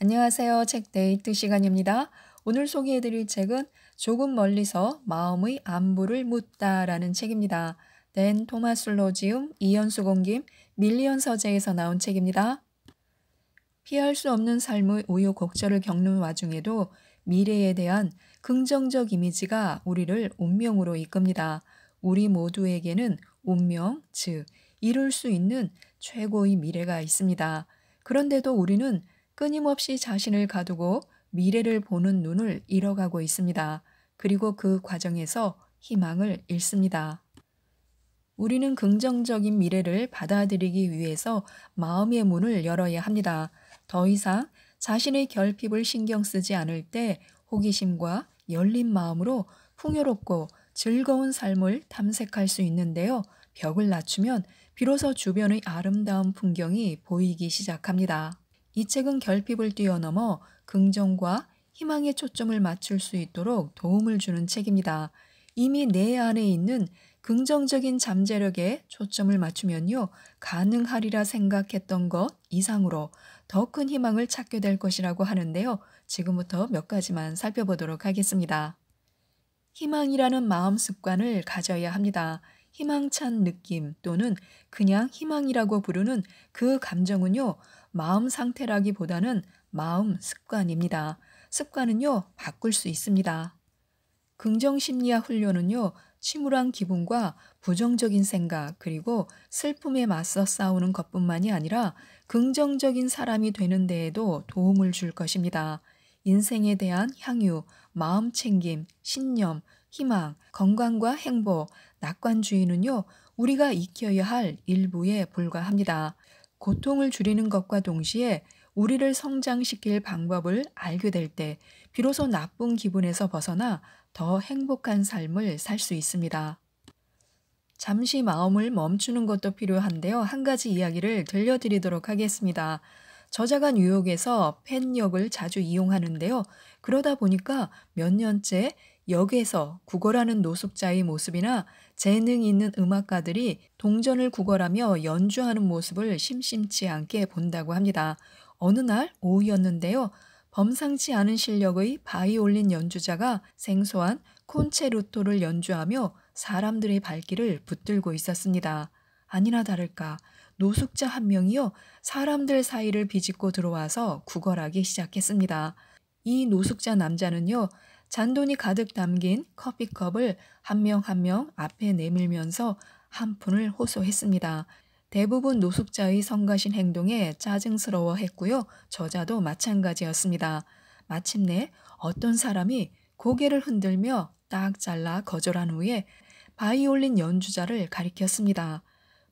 안녕하세요. 책 데이트 시간입니다. 오늘 소개해드릴 책은 조금 멀리서 마음의 안부를 묻다라는 책입니다. 댄 토마스 로지움, 이현수 공김, 밀리언 서재에서 나온 책입니다. 피할 수 없는 삶의 우유곡절을 겪는 와중에도 미래에 대한 긍정적 이미지가 우리를 운명으로 이끕니다. 우리 모두에게는 운명, 즉 이룰 수 있는 최고의 미래가 있습니다. 그런데도 우리는 끊임없이 자신을 가두고 미래를 보는 눈을 잃어가고 있습니다. 그리고 그 과정에서 희망을 잃습니다. 우리는 긍정적인 미래를 받아들이기 위해서 마음의 문을 열어야 합니다. 더 이상 자신의 결핍을 신경 쓰지 않을 때 호기심과 열린 마음으로 풍요롭고 즐거운 삶을 탐색할 수 있는데요. 벽을 낮추면 비로소 주변의 아름다운 풍경이 보이기 시작합니다. 이 책은 결핍을 뛰어넘어 긍정과 희망에 초점을 맞출 수 있도록 도움을 주는 책입니다. 이미 내 안에 있는 긍정적인 잠재력에 초점을 맞추면요, 가능하리라 생각했던 것 이상으로 더 큰 희망을 찾게 될 것이라고 하는데요. 지금부터 몇 가지만 살펴보도록 하겠습니다. 희망이라는 마음 습관을 가져야 합니다. 희망찬 느낌 또는 그냥 희망이라고 부르는 그 감정은요, 마음 상태라기보다는 마음 습관입니다. 습관은요, 바꿀 수 있습니다. 긍정심리학 훈련은요, 침울한 기분과 부정적인 생각 그리고 슬픔에 맞서 싸우는 것뿐만이 아니라 긍정적인 사람이 되는 데에도 도움을 줄 것입니다. 인생에 대한 향유, 마음 챙김, 신념, 희망, 건강과 행복, 낙관주의는요, 우리가 익혀야 할 일부에 불과합니다. 고통을 줄이는 것과 동시에 우리를 성장시킬 방법을 알게 될 때 비로소 나쁜 기분에서 벗어나 더 행복한 삶을 살 수 있습니다. 잠시 마음을 멈추는 것도 필요한데요. 한 가지 이야기를 들려드리도록 하겠습니다. 저자가 뉴욕에서 펜 역을 자주 이용하는데요. 그러다 보니까 몇 년째 역에서 구걸하는 노숙자의 모습이나 재능 있는 음악가들이 동전을 구걸하며 연주하는 모습을 심심치 않게 본다고 합니다. 어느 날 오후였는데요. 범상치 않은 실력의 바이올린 연주자가 생소한 콘체루토를 연주하며 사람들의 발길을 붙들고 있었습니다. 아니나 다를까 노숙자 한 명이요 사람들 사이를 비집고 들어와서 구걸하기 시작했습니다. 이 노숙자 남자는요 잔돈이 가득 담긴 커피컵을 한 명 한 명 앞에 내밀면서 한 푼을 호소했습니다. 대부분 노숙자의 성가신 행동에 짜증스러워 했고요. 저자도 마찬가지였습니다. 마침내 어떤 사람이 고개를 흔들며 딱 잘라 거절한 후에 바이올린 연주자를 가리켰습니다.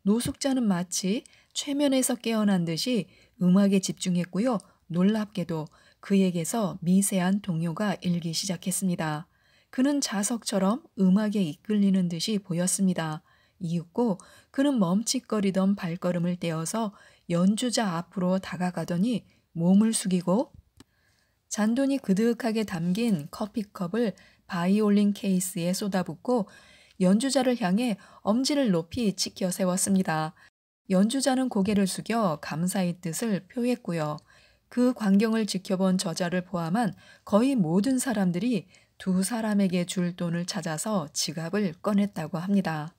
노숙자는 마치 최면에서 깨어난 듯이 음악에 집중했고요. 놀랍게도 그에게서 미세한 동요가 일기 시작했습니다. 그는 자석처럼 음악에 이끌리는 듯이 보였습니다. 이윽고 그는 멈칫거리던 발걸음을 떼어서 연주자 앞으로 다가가더니 몸을 숙이고 잔돈이 그득하게 담긴 커피컵을 바이올린 케이스에 쏟아붓고 연주자를 향해 엄지를 높이 치켜 세웠습니다. 연주자는 고개를 숙여 감사의 뜻을 표했고요. 그 광경을 지켜본 저자를 포함한 거의 모든 사람들이 두 사람에게 줄 돈을 찾아서 지갑을 꺼냈다고 합니다.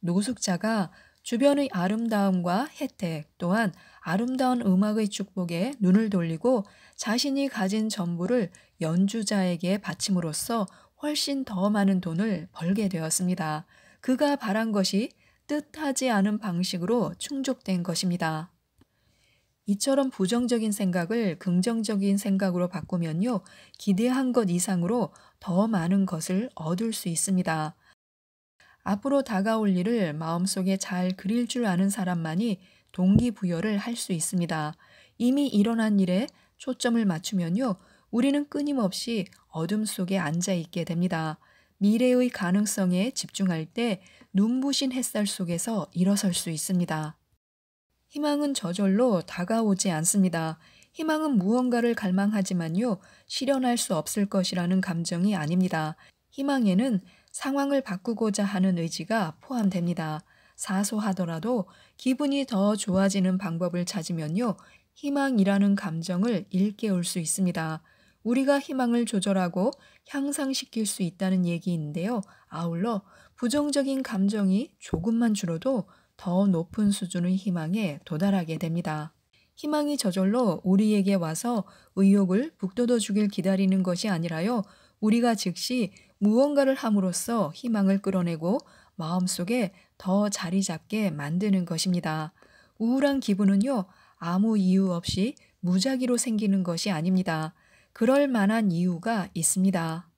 노숙자가 주변의 아름다움과 혜택 또한 아름다운 음악의 축복에 눈을 돌리고 자신이 가진 전부를 연주자에게 바침으로써 훨씬 더 많은 돈을 벌게 되었습니다. 그가 바란 것이 뜻하지 않은 방식으로 충족된 것입니다. 이처럼 부정적인 생각을 긍정적인 생각으로 바꾸면요. 기대한 것 이상으로 더 많은 것을 얻을 수 있습니다. 앞으로 다가올 일을 마음속에 잘 그릴 줄 아는 사람만이 동기부여를 할 수 있습니다. 이미 일어난 일에 초점을 맞추면요. 우리는 끊임없이 어둠 속에 앉아 있게 됩니다. 미래의 가능성에 집중할 때 눈부신 햇살 속에서 일어설 수 있습니다. 희망은 저절로 다가오지 않습니다. 희망은 무언가를 갈망하지만요, 실현할 수 없을 것이라는 감정이 아닙니다. 희망에는 상황을 바꾸고자 하는 의지가 포함됩니다. 사소하더라도 기분이 더 좋아지는 방법을 찾으면요, 희망이라는 감정을 일깨울 수 있습니다. 우리가 희망을 조절하고 향상시킬 수 있다는 얘기인데요. 아울러 부정적인 감정이 조금만 줄어도 더 높은 수준의 희망에 도달하게 됩니다. 희망이 저절로 우리에게 와서 의욕을 북돋워 주길 기다리는 것이 아니라요. 우리가 즉시 무언가를 함으로써 희망을 끌어내고 마음속에 더 자리 잡게 만드는 것입니다. 우울한 기분은요. 아무 이유 없이 무작위로 생기는 것이 아닙니다. 그럴 만한 이유가 있습니다.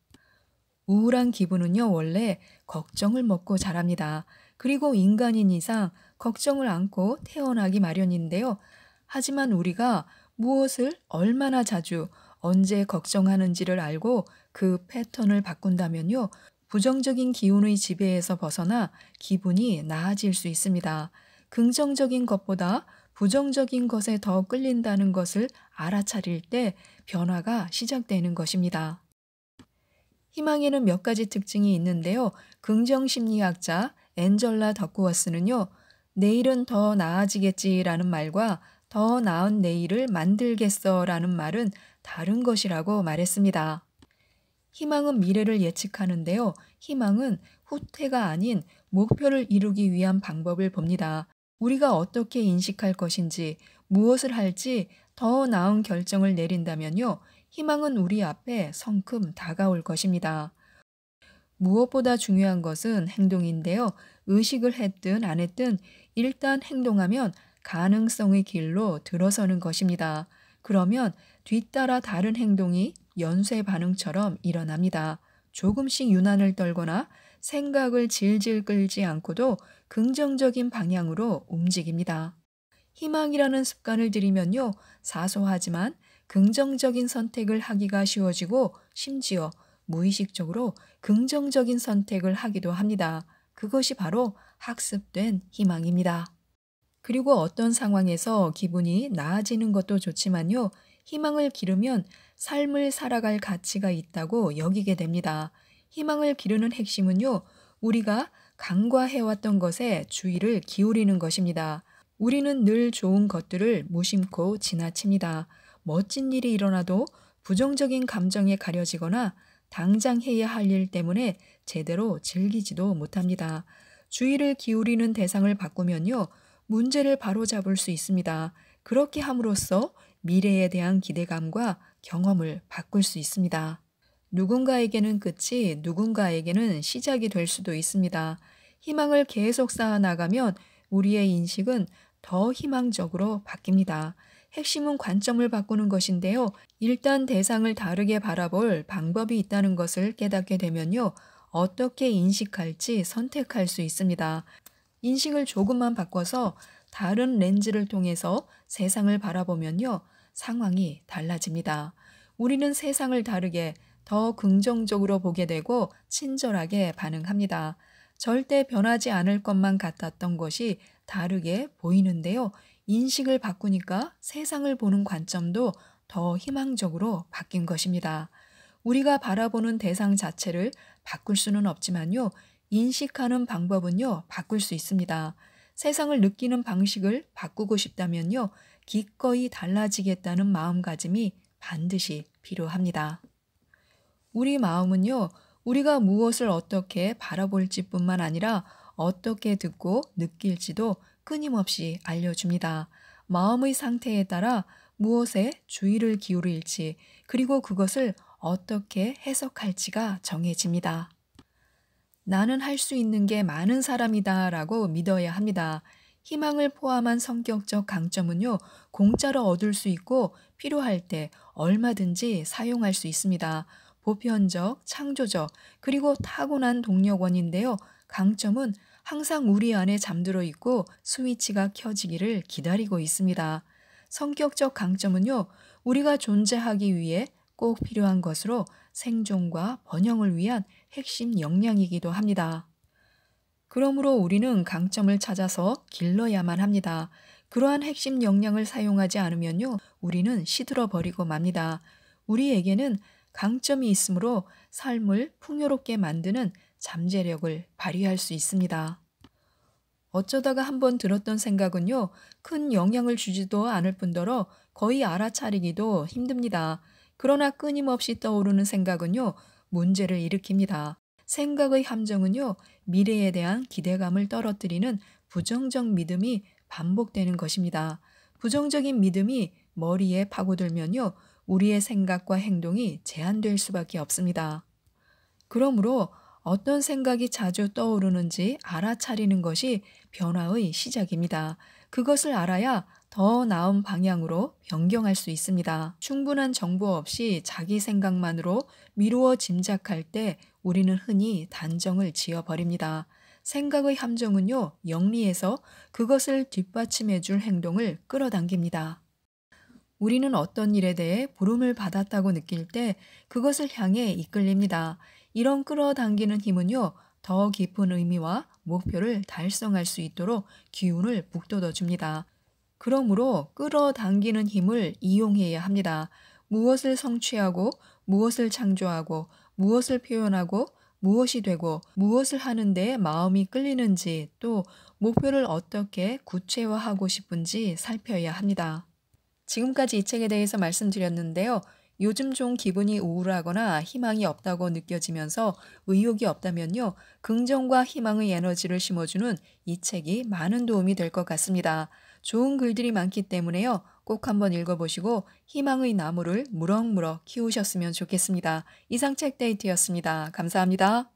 우울한 기분은요, 원래 걱정을 먹고 자랍니다. 그리고 인간인 이상 걱정을 안고 태어나기 마련인데요. 하지만 우리가 무엇을 얼마나 자주 언제 걱정하는지를 알고 그 패턴을 바꾼다면요. 부정적인 기운의 지배에서 벗어나 기분이 나아질 수 있습니다. 긍정적인 것보다 부정적인 것에 더 끌린다는 것을 알아차릴 때 변화가 시작되는 것입니다. 희망에는 몇 가지 특징이 있는데요. 긍정심리학자 엔젤라 덕구워스는요, 내일은 더 나아지겠지라는 말과 더 나은 내일을 만들겠어라는 말은 다른 것이라고 말했습니다. 희망은 미래를 예측하는데요. 희망은 후퇴가 아닌 목표를 이루기 위한 방법을 봅니다. 우리가 어떻게 인식할 것인지, 무엇을 할지 더 나은 결정을 내린다면요. 희망은 우리 앞에 성큼 다가올 것입니다. 무엇보다 중요한 것은 행동인데요. 의식을 했든 안 했든 일단 행동하면 가능성의 길로 들어서는 것입니다. 그러면 뒤따라 다른 행동이 연쇄 반응처럼 일어납니다. 조금씩 유난을 떨거나 생각을 질질 끌지 않고도 긍정적인 방향으로 움직입니다. 희망이라는 습관을 들이면요, 사소하지만 긍정적인 선택을 하기가 쉬워지고 심지어 무의식적으로 긍정적인 선택을 하기도 합니다. 그것이 바로 학습된 희망입니다. 그리고 어떤 상황에서 기분이 나아지는 것도 좋지만요. 희망을 기르면 삶을 살아갈 가치가 있다고 여기게 됩니다. 희망을 기르는 핵심은요. 우리가 간과해왔던 것에 주의를 기울이는 것입니다. 우리는 늘 좋은 것들을 무심코 지나칩니다. 멋진 일이 일어나도 부정적인 감정에 가려지거나 당장 해야 할 일 때문에 제대로 즐기지도 못합니다. 주의를 기울이는 대상을 바꾸면요. 문제를 바로잡을 수 있습니다. 그렇게 함으로써 미래에 대한 기대감과 경험을 바꿀 수 있습니다. 누군가에게는 끝이 누군가에게는 시작이 될 수도 있습니다. 희망을 계속 쌓아나가면 우리의 인식은 더 희망적으로 바뀝니다. 핵심은 관점을 바꾸는 것인데요. 일단 대상을 다르게 바라볼 방법이 있다는 것을 깨닫게 되면요. 어떻게 인식할지 선택할 수 있습니다. 인식을 조금만 바꿔서 다른 렌즈를 통해서 세상을 바라보면요. 상황이 달라집니다. 우리는 세상을 다르게 더 긍정적으로 보게 되고 친절하게 반응합니다. 절대 변하지 않을 것만 같았던 것이 다르게 보이는데요. 인식을 바꾸니까 세상을 보는 관점도 더 희망적으로 바뀐 것입니다. 우리가 바라보는 대상 자체를 바꿀 수는 없지만요. 인식하는 방법은요. 바꿀 수 있습니다. 세상을 느끼는 방식을 바꾸고 싶다면요. 기꺼이 달라지겠다는 마음가짐이 반드시 필요합니다. 우리 마음은요. 우리가 무엇을 어떻게 바라볼지 뿐만 아니라 어떻게 듣고 느낄지도 끊임없이 알려줍니다. 마음의 상태에 따라 무엇에 주의를 기울일지 그리고 그것을 어떻게 해석할지가 정해집니다. 나는 할 수 있는 게 많은 사람이다 라고 믿어야 합니다. 희망을 포함한 성격적 강점은요, 공짜로 얻을 수 있고 필요할 때 얼마든지 사용할 수 있습니다. 보편적, 창조적, 그리고 타고난 동력원인데요, 강점은 항상 우리 안에 잠들어 있고 스위치가 켜지기를 기다리고 있습니다. 성격적 강점은요, 우리가 존재하기 위해 꼭 필요한 것으로 생존과 번영을 위한 핵심 역량이기도 합니다. 그러므로 우리는 강점을 찾아서 길러야만 합니다. 그러한 핵심 역량을 사용하지 않으면요, 우리는 시들어 버리고 맙니다. 우리에게는 강점이 있으므로 삶을 풍요롭게 만드는 잠재력을 발휘할 수 있습니다. 어쩌다가 한 번 들었던 생각은요, 큰 영향을 주지도 않을 뿐더러 거의 알아차리기도 힘듭니다. 그러나 끊임없이 떠오르는 생각은요, 문제를 일으킵니다. 생각의 함정은요, 미래에 대한 기대감을 떨어뜨리는 부정적 믿음이 반복되는 것입니다. 부정적인 믿음이 머리에 파고들면요, 우리의 생각과 행동이 제한될 수밖에 없습니다. 그러므로 어떤 생각이 자주 떠오르는지 알아차리는 것이 변화의 시작입니다. 그것을 알아야 더 나은 방향으로 변경할 수 있습니다. 충분한 정보 없이 자기 생각만으로 미루어 짐작할 때 우리는 흔히 단정을 지어버립니다. 생각의 함정은요, 영리에서 그것을 뒷받침해 줄 행동을 끌어당깁니다. 우리는 어떤 일에 대해 부름을 받았다고 느낄 때 그것을 향해 이끌립니다. 이런 끌어당기는 힘은요, 더 깊은 의미와 목표를 달성할 수 있도록 기운을 북돋워 줍니다. 그러므로 끌어당기는 힘을 이용해야 합니다. 무엇을 성취하고, 무엇을 창조하고, 무엇을 표현하고, 무엇이 되고, 무엇을 하는데 마음이 끌리는지, 또 목표를 어떻게 구체화하고 싶은지 살펴야 합니다. 지금까지 이 책에 대해서 말씀드렸는데요. 요즘 좀 기분이 우울하거나 희망이 없다고 느껴지면서 의욕이 없다면요. 긍정과 희망의 에너지를 심어주는 이 책이 많은 도움이 될 것 같습니다. 좋은 글들이 많기 때문에요. 꼭 한번 읽어보시고 희망의 나무를 무럭무럭 키우셨으면 좋겠습니다. 이상 책 데이트였습니다. 감사합니다.